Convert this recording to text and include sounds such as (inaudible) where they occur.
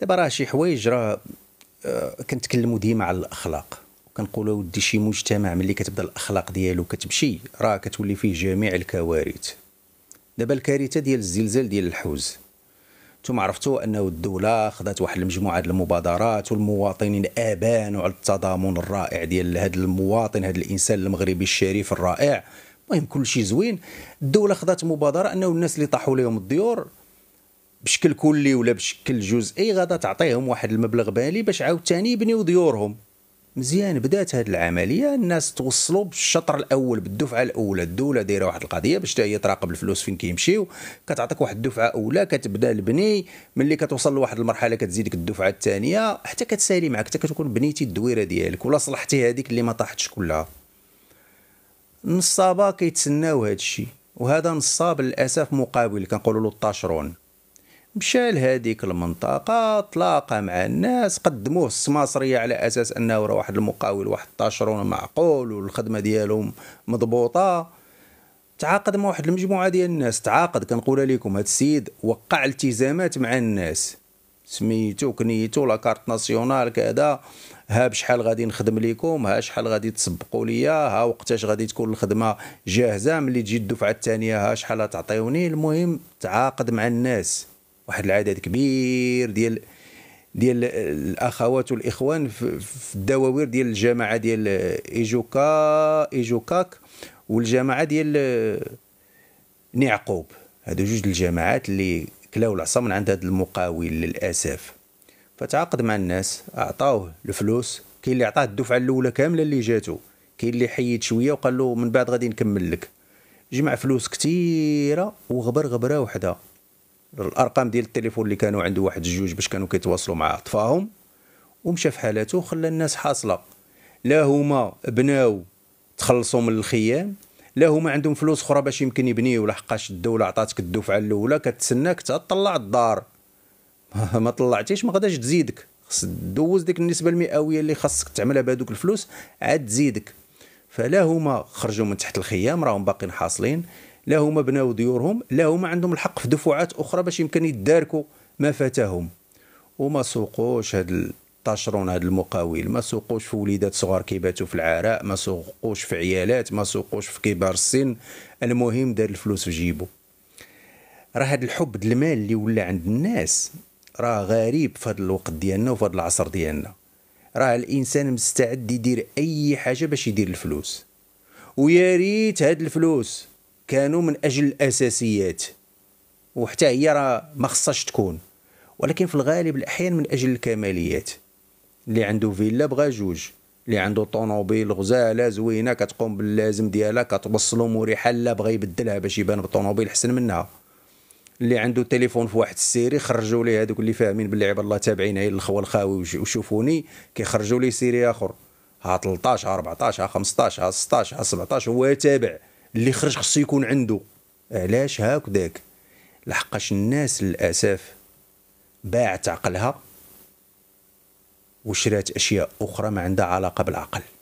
دابا راه شي حوايج راه آه، كنتكلموا ديما على الاخلاق كنقولوا ودي شي مجتمع ملي كتبدا الاخلاق ديالو كتمشي راه كتولي فيه جميع الكوارث دابا الكارثه ديال الزلزال ديال الحوز ثم عرفتوا انه الدوله خدات واحد المجموعه ديال المبادرات والمواطنين ابانوا على التضامن الرائع ديال هذا المواطن هذا الانسان المغربي الشريف الرائع المهم كل شيء زوين الدوله خدات مبادره انه الناس اللي طاحوا لهم الديور بشكل كلي ولا بشكل جزئي غادا تعطيهم واحد المبلغ مالي باش عاوتاني يبنيو ديورهم مزيان بدات هذه العمليه الناس توصلوا بالشطر الاول بالدفعه الاولى الدوله دايره واحد القضيه باش هي تراقب الفلوس فين كيمشيو كتعطيك واحد الدفعه اولى كتبدا البني ملي كتوصل لواحد المرحله كتزيدك الدفعه الثانيه حتى كتسالي معك حتى كتكون بنيتي الدويره ديالك ولا صلحتي هذيك اللي ما طاحتش كلها النصابه كيتسناو هذا الشيء وهذا نصاب للاسف مقابل كنقولوا له الطاشرون مشى لهذيك المنطقه تلاقى مع الناس قدموه السماصريه على اساس انه راه واحد المقاول واحد الطاشرون معقول والخدمه ديالهم مضبوطه تعاقد مع واحد المجموعه ديال الناس تعاقد كنقول لكم هاد السيد وقع التزامات مع الناس سميتو كنيتو لاكارت ناسيونال كذا ها بشحال غادي نخدم لكم ها شحال غادي تسبقوا ليا ها وقتاش غادي تكون الخدمه جاهزه ملي تجي الدفعه الثانيه ها شحال تعطيوني المهم تعاقد مع الناس واحد العدد كبير ديال ديال الاخوات والاخوان في الدواوير ديال الجماعه ديال ايجوكا ايجوكاك والجماعه ديال نعقوب هادو جوج الجماعات اللي كلاو العصا من عند هذا المقاول للاسف فتعاقد مع الناس اعطاوه الفلوس كاين اللي عطاه الدفعه الاولى كامله اللي جاتو كاين اللي حيد شويه وقال له من بعد غادي نكمل لك جمع فلوس كثيره وغبر غبره وحده الارقام ديال التليفون اللي كانوا عنده واحد جوج باش كانوا كيتواصلوا مع اطفائهم ومشى في حالته وخلى الناس حاصله لا هما بناو تخلصوا من الخيام لا هما عندهم فلوس اخرى باش يمكن يبنيو لحقاش الدوله عطاتك الدفعه الاولى كتسناك تطلع الدار (laughs) ما طلعتيش ما غاداش تزيدك خص دوز ديك النسبه المئويه اللي خاصك تعملها بهذوك الفلوس عاد تزيدك فلا هما خرجوا من تحت الخيام راهم باقيين حاصلين لا هما بناو ديورهم لا هما عندهم الحق في دفعات اخرى باش يمكن يداركوا ما فاتهم وما سوقوش هاد الطاشرون هاد المقاول ما سوقوش في وليدات صغار كيباتوا في العراء ما سوقوش في عيالات ما سوقوش في كبار السن المهم دار الفلوس في جيبو راه هاد الحب المال اللي ولا عند الناس راه غريب في هاد الوقت ديالنا وفي هاد العصر ديالنا راه الانسان مستعد يدير اي حاجه باش يدير الفلوس ويا ريت هاد الفلوس كانوا من اجل الاساسيات وحتى هي راه ما خصهاش تكون ولكن في الغالب الاحيان من اجل الكماليات اللي عنده فيلا بغا جوج اللي عنده طوموبيل غزاله زوينه كتقوم باللازم ديالها كتوصلو مريحه لا بغا يبدلها باش يبان بالطوموبيل احسن منها اللي عنده تليفون في واحد السيري خرجوا ليه هذوك اللي فاهمين باللي عباد الله تابعين هي الخوه الخاوي وشوفوني كيخرجوا لي سيري اخر ها 13 ها 14 ها 15 ها 16 ها 17 هو تابع اللي خرج خصو يكون عنده علاش هاكداك لحقاش الناس للاسف باعت عقلها وشرات اشياء اخرى ما عندها علاقه بالعقل